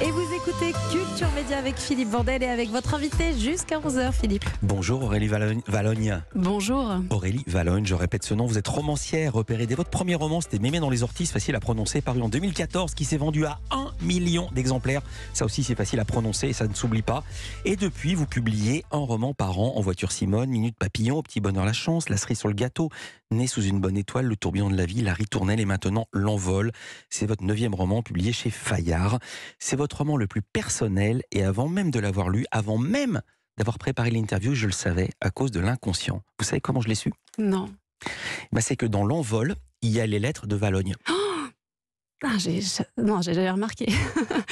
Et vous écoutez Culture Média avec Philippe bordel et avec votre invité jusqu'à 11h, Philippe. Bonjour Aurélie Valogne. Bonjour. Aurélie Valogne, je répète ce nom, vous êtes romancière repérée dès votre premier roman, c'était Mémé dans les orties, facile à prononcer, paru en 2014, qui s'est vendu à 1 million d'exemplaires. Ça aussi, c'est facile à prononcer et ça ne s'oublie pas. Et depuis, vous publiez un roman par an en voiture Simone, Minute Papillon, petit bonheur la chance, La cerise sur le gâteau, Né sous une bonne étoile, Le tourbillon de la vie, La ritournelle et maintenant L'envol. C'est votre neuvième roman publié chez Fayard. C'est votre roman le plus personnel et avant même de l'avoir lu, avant même d'avoir préparé l'interview, je le savais à cause de l'inconscient. Vous savez comment je l'ai su Non. Bah c'est que dans l'envol, il y a les lettres de Valogne. Ah, non, j'ai jamais remarqué.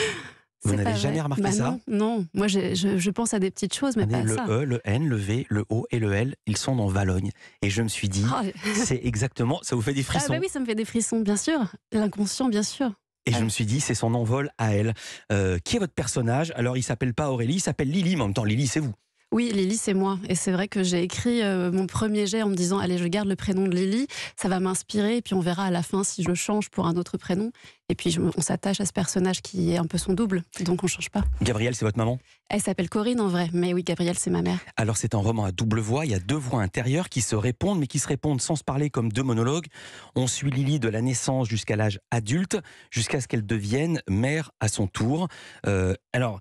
Vous n'avez jamais remarqué bah, ça non, moi je, pense à des petites choses, mais pas le ça. Le E, le N, le V, le O et le L, ils sont dans Valogne. Et je me suis dit, oh, c'est exactement, ça vous fait des ah, bah frissons. Ah oui, ça me fait des frissons, bien sûr. L'inconscient, bien sûr. Et je me suis dit, c'est son envol à elle. Euh, qui est votre personnage Alors, il s'appelle pas Aurélie, il s'appelle Lily, mais en même temps, Lily, c'est vous. Oui, Lily, c'est moi. Et c'est vrai que j'ai écrit euh, mon premier jet en me disant Allez, je garde le prénom de Lily, ça va m'inspirer, et puis on verra à la fin si je change pour un autre prénom. Et puis on s'attache à ce personnage qui est un peu son double, donc on ne change pas. Gabrielle, c'est votre maman Elle s'appelle Corinne en vrai, mais oui, Gabrielle, c'est ma mère. Alors c'est un roman à double voix, il y a deux voix intérieures qui se répondent, mais qui se répondent sans se parler comme deux monologues. On suit Lily de la naissance jusqu'à l'âge adulte, jusqu'à ce qu'elle devienne mère à son tour. Euh, alors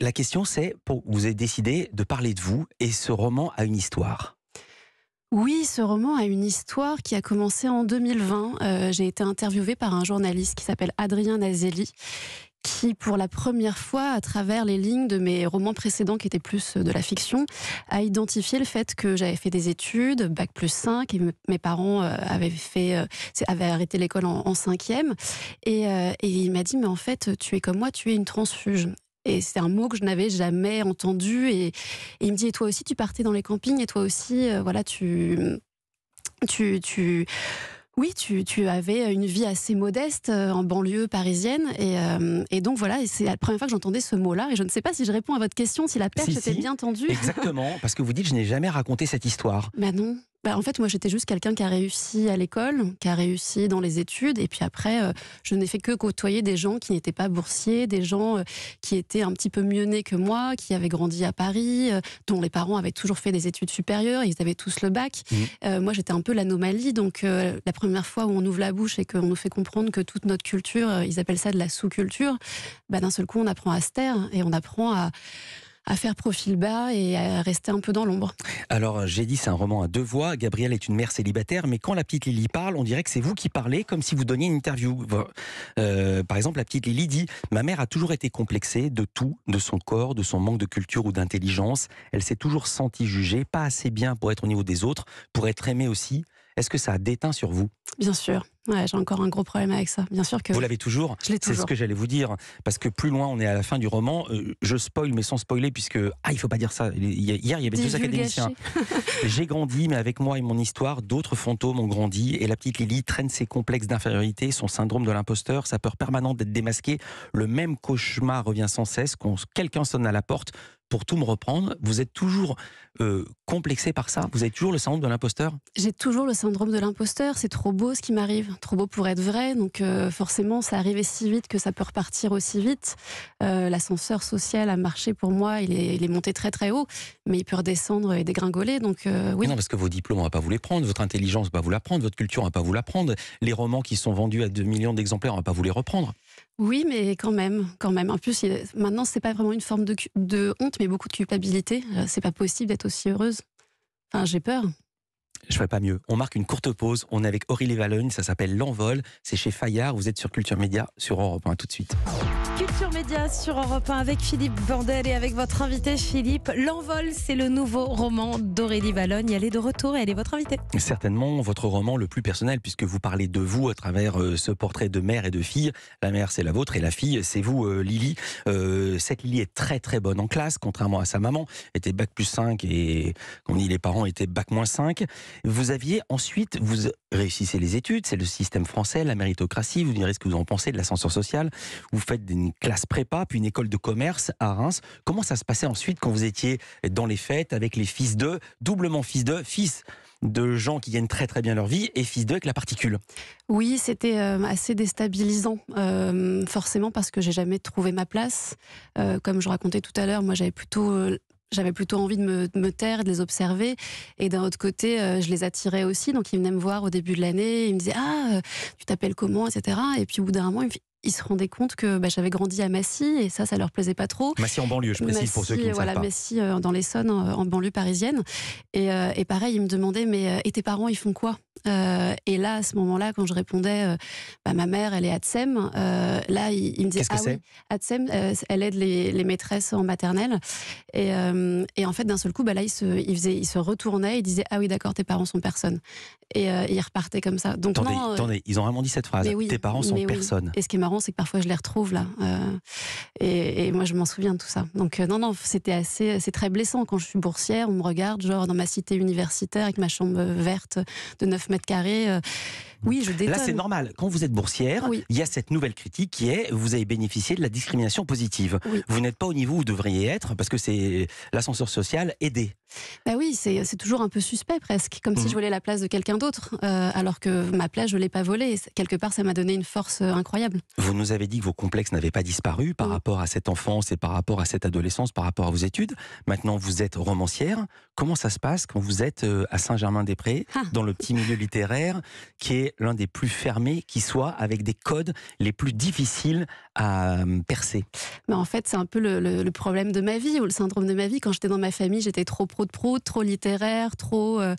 la question c'est, vous avez décidé de parler de vous et ce roman a une histoire. Oui, ce roman a une histoire qui a commencé en 2020. Euh, j'ai été interviewée par un journaliste qui s'appelle Adrien Nazelli, qui, pour la première fois, à travers les lignes de mes romans précédents, qui étaient plus de la fiction, a identifié le fait que j'avais fait des études, bac plus 5, et mes parents euh, euh, avaient, arrêté l'école en, en e Et, et, il m'a dit, mais en fait, tu es comme moi, tu es une transfuge. Et c'est un mot que je n'avais jamais entendu. Et, il me dit, et toi aussi, tu partais dans les campings, et toi aussi, euh, voilà, tu, tu, tu, oui, tu, avais une vie assez modeste euh, en banlieue parisienne. Et, euh, donc voilà, c'est la première fois que j'entendais ce mot-là. Et je ne sais pas si je réponds à votre question, si la perche était bien tendue. Exactement, parce que vous dites, je n'ai jamais raconté cette histoire. Bah non. Bah, en fait, moi, j'étais juste quelqu'un qui a réussi à l'école, qui a réussi dans les études. Et puis après, euh, je n'ai fait que côtoyer des gens qui n'étaient pas boursiers, des gens euh, qui étaient un petit peu mieux nés que moi, qui avaient grandi à Paris, euh, dont les parents avaient toujours fait des études supérieures. Ils avaient tous le bac. Mmh. moi, j'étais un peu l'anomalie. Donc, la première fois où on ouvre la bouche et qu'on nous fait comprendre que toute notre culture, ils appellent ça de la sous-culture, bah, d'un seul coup, on apprend à se taire et on apprend à à faire profil bas et à rester un peu dans l'ombre. Alors, j'ai dit, c'est un roman à deux voix. Gabrielle est une mère célibataire, mais quand la petite Lily parle, on dirait que c'est vous qui parlez, comme si vous donniez une interview. Euh, par exemple, la petite Lily dit Ma mère a toujours été complexée de tout, de son corps, de son manque de culture ou d'intelligence. Elle s'est toujours sentie jugée, pas assez bien pour être au niveau des autres, pour être aimée aussi. Est-ce que ça a déteint sur vous Bien sûr. Ouais, j'ai encore un gros problème avec ça. Bien sûr que. Vous l'avez toujours. C'est ce que j'allais vous dire. Parce que plus loin, on est à la fin du roman. Euh, je spoil, mais sans spoiler, puisque. Ah, il faut pas dire ça. Hier, il y avait deux académiciens. j'ai grandi, mais avec moi et mon histoire, d'autres fantômes ont grandi. Et la petite Lily traîne ses complexes d'infériorité, son syndrome de l'imposteur, sa peur permanente d'être démasquée. Le même cauchemar revient sans cesse. Quand quelqu'un sonne à la porte, pour tout me reprendre, vous êtes toujours euh, complexé par ça Vous avez toujours le syndrome de l'imposteur J'ai toujours le syndrome de l'imposteur, c'est trop beau ce qui m'arrive, trop beau pour être vrai. Donc euh, forcément, ça arrivait si vite que ça peut repartir aussi vite. Euh, l'ascenseur social a marché pour moi. Il est, monté très très haut, mais il peut redescendre et dégringoler. Donc euh, oui. non, parce que vos diplômes, on va pas vous les prendre. Votre intelligence, on va pas vous la prendre. Votre culture, on va pas vous la prendre. Les romans qui sont vendus à 2 millions d'exemplaires, on va pas vous les reprendre. Oui, mais quand même, quand même. En plus, maintenant, c'est pas vraiment une forme de, de honte, mais beaucoup de culpabilité. C'est pas possible d'être aussi heureuse. Enfin, j'ai peur. Je ferais pas mieux. On marque une courte pause. On est avec Aurélie Valogne. Ça s'appelle L'Envol. C'est chez Fayard. Vous êtes sur Culture Média sur Europe 1. tout de suite. Culture Média sur Europe 1 avec Philippe Bordel et avec votre invité Philippe. L'Envol, c'est le nouveau roman d'Aurélie Valogne. Elle est de retour et elle est votre invitée. Certainement votre roman le plus personnel puisque vous parlez de vous à travers euh, ce portrait de mère et de fille. La mère, c'est la vôtre et la fille, c'est vous, euh, Lily. Euh, cette Lily est très très bonne en classe, contrairement à sa maman. Elle était bac plus 5 et, on dit, les parents étaient bac moins 5. Vous aviez ensuite, vous réussissez les études, c'est le système français, la méritocratie, vous direz ce que vous en pensez de l'ascenseur social, vous faites une classe prépa, puis une école de commerce à Reims. Comment ça se passait ensuite quand vous étiez dans les fêtes avec les fils d'eux, doublement fils de, fils de gens qui gagnent très très bien leur vie et fils d'eux avec la particule. Oui, c'était euh, assez déstabilisant, euh, forcément parce que j'ai jamais trouvé ma place. Euh, comme je racontais tout à l'heure, moi j'avais plutôt j'avais plutôt envie de me, taire, de les observer. Et d'un autre côté, euh, je les attirais aussi. Donc, ils venaient me voir au début de l'année. Ils me disaient Ah, euh, tu t'appelles comment etc. Et puis, au bout d'un moment, ils, se rendaient compte que bah, j'avais grandi à Massy et ça, ça leur plaisait pas trop. Massy en banlieue, je précise pour ceux qui ne euh, voilà, savent pas. Massy dans l'Essonne, en, banlieue parisienne. Et, pareil, ils me demandaient Mais et tes parents, ils font quoi euh, et là, à ce moment-là, quand je répondais, euh, bah, ma mère, elle est ATSEM, euh, là, il, me disait, ah oui, ATSEM, elle aide les, maîtresses en maternelle. Et, en fait, d'un seul coup, bah, là, il se, il, faisait, il se retournait, il disait, ah oui, d'accord, tes parents sont personne. Et il repartait comme ça. Donc, attendez, ils ont vraiment dit cette phrase, tes parents sont personne. Et ce qui est marrant, c'est que parfois, je les retrouve là. Et, et, moi, je m'en souviens de tout ça. Donc, non, non, c'était assez, c'est très blessant. Quand je suis boursière, on me regarde, genre, dans ma cité universitaire, avec ma chambre verte de 9 mètres mètres carrés. Euh, oui, je détonne. Là, c'est normal. Quand vous êtes boursière, il y a cette nouvelle critique qui est vous avez bénéficié de la discrimination positive. Vous n'êtes pas au niveau où vous devriez être parce que c'est l'ascenseur social aidé. Ben oui, c'est toujours un peu suspect presque, comme si mhm. je volais la place de quelqu'un d'autre, euh, alors que ma place, je ne l'ai pas volée. Quelque part, ça m'a donné une force euh, incroyable. Vous nous avez dit que vos complexes n'avaient pas disparu par rapport à cette enfance et par rapport à cette adolescence, par rapport à vos études. Maintenant, vous êtes romancière. Comment ça se passe quand vous êtes euh, à Saint-Germain-des-Prés, ah. dans le petit milieu littéraire qui est l'un des plus fermés qui soit, avec des codes les plus difficiles à euh, percer Mais En fait, c'est un peu le, problème de ma vie ou le syndrome de ma vie. Quand j'étais dans ma famille, j'étais trop pro de pro, trop littéraire, trop, euh,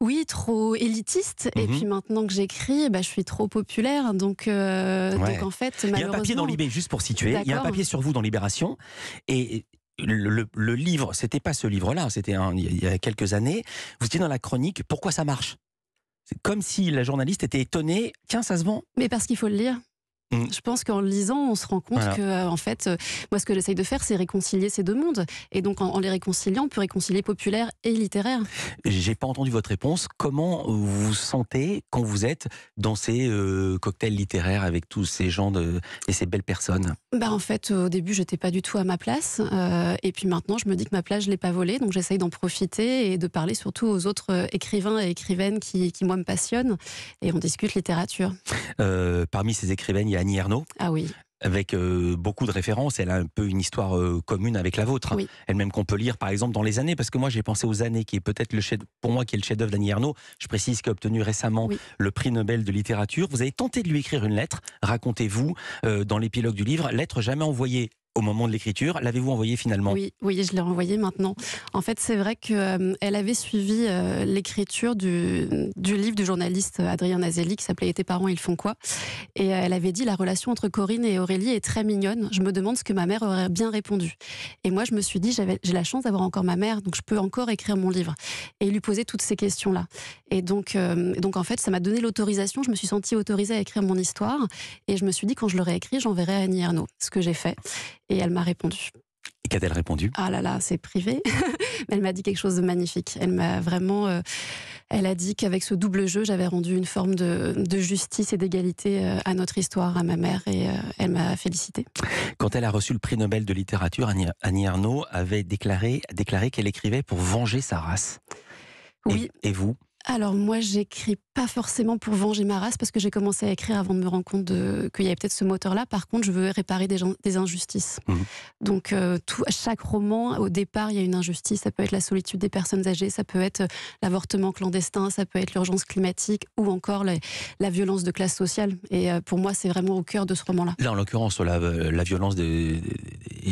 oui, trop élitiste. Et mhm. puis maintenant que j'écris, bah, je suis trop populaire. Euh, donc, en fait, Il y a un papier dans Libé, juste pour situer. Il y a un papier sur vous dans Libération. Et le, le, le, livre, c'était pas ce livre-là, c'était il y a quelques années. Vous étiez dans la chronique Pourquoi ça marche c'est comme si la journaliste était étonnée. Tiens, ça se vend. Mais parce qu'il faut le lire. Mm. Je pense qu'en lisant, on se rend compte que, euh, en fait, euh, moi, ce que j'essaye de faire, c'est réconcilier ces deux mondes. Et donc, en, les réconciliant, on peut réconcilier populaire et littéraire. J'ai pas entendu votre réponse. Comment vous vous sentez quand vous êtes dans ces euh, cocktails littéraires avec tous ces gens de, et ces belles personnes Bah, en fait, au début, j'étais pas du tout à ma place. et puis maintenant, je me dis que ma place, je l'ai pas volée. Donc, j'essaye d'en profiter et de parler surtout aux autres écrivains et écrivaines qui, qui moi, me passionnent. Et on discute littérature. parmi ces écrivaines, il y a Annie Ernaux. Ah oui avec euh, beaucoup de références. Elle a un peu une histoire euh, commune avec la vôtre. Hein. Elle-même qu'on peut lire, par exemple, dans les années, parce que moi j'ai pensé aux années, qui est peut-être le chef, pour moi qui est le chef-d'œuvre d'Annie Ernaux. Je précise a obtenu récemment le prix Nobel de littérature. Vous avez tenté de lui écrire une lettre. Racontez-vous euh, dans l'épilogue du livre, lettre jamais envoyée au moment de l'écriture. L'avez-vous envoyé finalement Oui, oui, je l'ai envoyé maintenant. En fait, c'est vrai qu'elle euh, elle avait suivi euh, l'écriture du, livre du journaliste Adrien Nazelli qui s'appelait Et tes parents, ils font quoi Et euh, elle avait dit la relation entre Corinne et Aurélie est très mignonne. Je me demande ce que ma mère aurait bien répondu. Et moi, je me suis dit, j'ai la chance d'avoir encore ma mère, donc je peux encore écrire mon livre et lui poser toutes ces questions-là. Et donc, donc, en fait, ça m'a donné l'autorisation. Je me suis sentie autorisée à écrire mon histoire et je me suis dit, quand je l'aurai écrit, j'enverrai à Annie Arnaud ce que j'ai fait. Et elle m'a répondu. Et qu'a-t-elle répondu Ah là là, c'est privé. Mais elle m'a dit quelque chose de magnifique. Elle m'a vraiment. Euh, elle a dit qu'avec ce double jeu, j'avais rendu une forme de, justice et d'égalité euh, à notre histoire, à ma mère, et euh, elle m'a félicité. Quand elle a reçu le prix Nobel de littérature, Annie, Arnaud avait déclaré, déclaré qu'elle écrivait pour venger sa race. Oui. et vous alors moi, j'écris pas forcément pour venger ma race parce que j'ai commencé à écrire avant de me rendre compte qu'il y avait peut-être ce moteur-là. Par contre, je veux réparer des, injustices. Mhm. Donc à euh, chaque roman, au départ, il y a une injustice. Ça peut être la solitude des personnes âgées, ça peut être euh, l'avortement clandestin, ça peut être l'urgence climatique ou encore la, violence de classe sociale. Et euh, pour moi, c'est vraiment au cœur de ce roman-là. Là, en l'occurrence, sur la violence et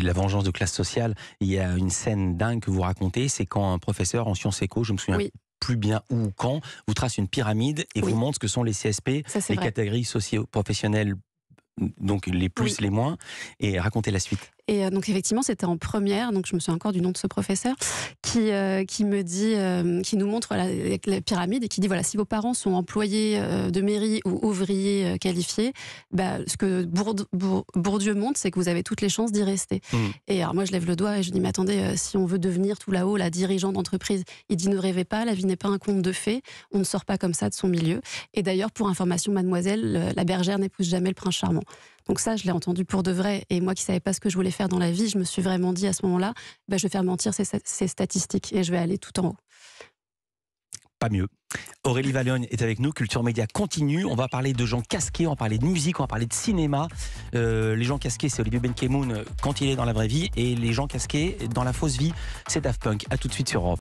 la vengeance de classe sociale, il y a une scène dingue que vous racontez, c'est quand un professeur en sciences éco, je me souviens plus bien où ou quand, vous trace une pyramide et vous montre ce que sont les CSP, les catégories socio-professionnelles donc les plus, les moins, et racontez la suite. Et euh, donc effectivement, c'était en première, donc je me souviens encore du nom de ce professeur, qui, euh, qui me dit, euh, qui nous montre la, pyramide et qui dit voilà, si vos parents sont employés de mairie ou ouvriers qualifiés, bah, ce que Bourdieu montre, c'est que vous avez toutes les chances d'y rester. Mmh. Et alors moi, je lève le doigt et je dis mais attendez, si on veut devenir tout là-haut, la dirigeante d'entreprise, il dit ne rêvez pas, la vie n'est pas un conte de fées, on ne sort pas comme ça de son milieu. Et d'ailleurs, pour information, mademoiselle, la bergère n'épouse jamais le prince charmant. Donc ça, je l'ai entendu pour de vrai. Et moi qui savais pas ce que je voulais faire dans la vie, je me suis vraiment dit à ce moment-là, bah, je vais faire mentir ces, statistiques et je vais aller tout en haut pas mieux. Aurélie Valogne est avec nous, Culture Média continue. On va parler de gens casqués, on va parler de musique, on va parler de cinéma. Euh, les gens casqués, c'est Olivier Benkemoun euh, quand il est dans la vraie vie, et les gens casqués dans la fausse vie, c'est Daft Punk. A tout de suite sur Europe.